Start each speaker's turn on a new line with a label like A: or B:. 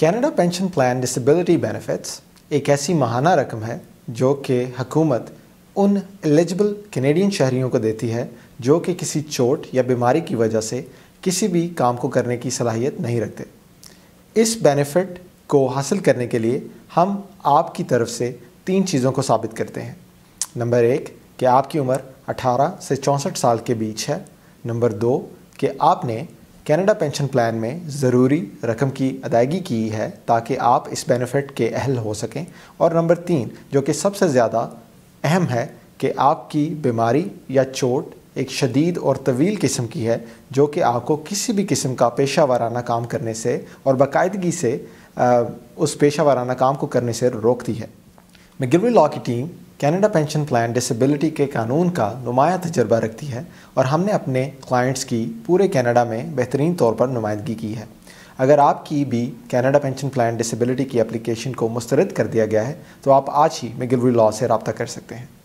A: Canada pension plan disability benefits एक ऐसी महाना रकम है जो कि हकूमत उन एलिजिबल कैनेडियन शहरियों को देती है जो कि किसी चोट या बीमारी की वजह से किसी भी काम को करने की सलाहियत नहीं रखते इस बेनिफिट को हासिल करने के लिए हम आपकी तरफ से तीन चीज़ों को साबित करते हैं नंबर एक कि आपकी उम्र 18 से चौंसठ साल के बीच है नंबर दो कि आपने कैनेडा पेंशन प्लान में ज़रूरी रकम की अदायगी की है ताकि आप इस बेनिफिट के अहल हो सकें और नंबर तीन जो कि सबसे ज़्यादा अहम है कि आपकी बीमारी या चोट एक शदीद और तवील किस्म की है जो कि आपको किसी भी किस्म का पेशा वाराना काम करने से और बाकायदगी से आ, उस पेशा वाराना काम को करने से रोकती है गिरवी लॉ की team Canada pension plan disability के कानून का नुमाया तजर्बा रखती है और हमने अपने क्लाइंट्स की पूरे कैनेडा में बेहतरीन तौर पर नुमाइंदगी की है अगर आपकी भी कैनेडा पेंशन प्लान डिसेबिलिटी की एप्लीकेशन को मुस्तरद कर दिया गया है तो आप आज ही मिगिलवी लॉ
B: से रबता कर सकते हैं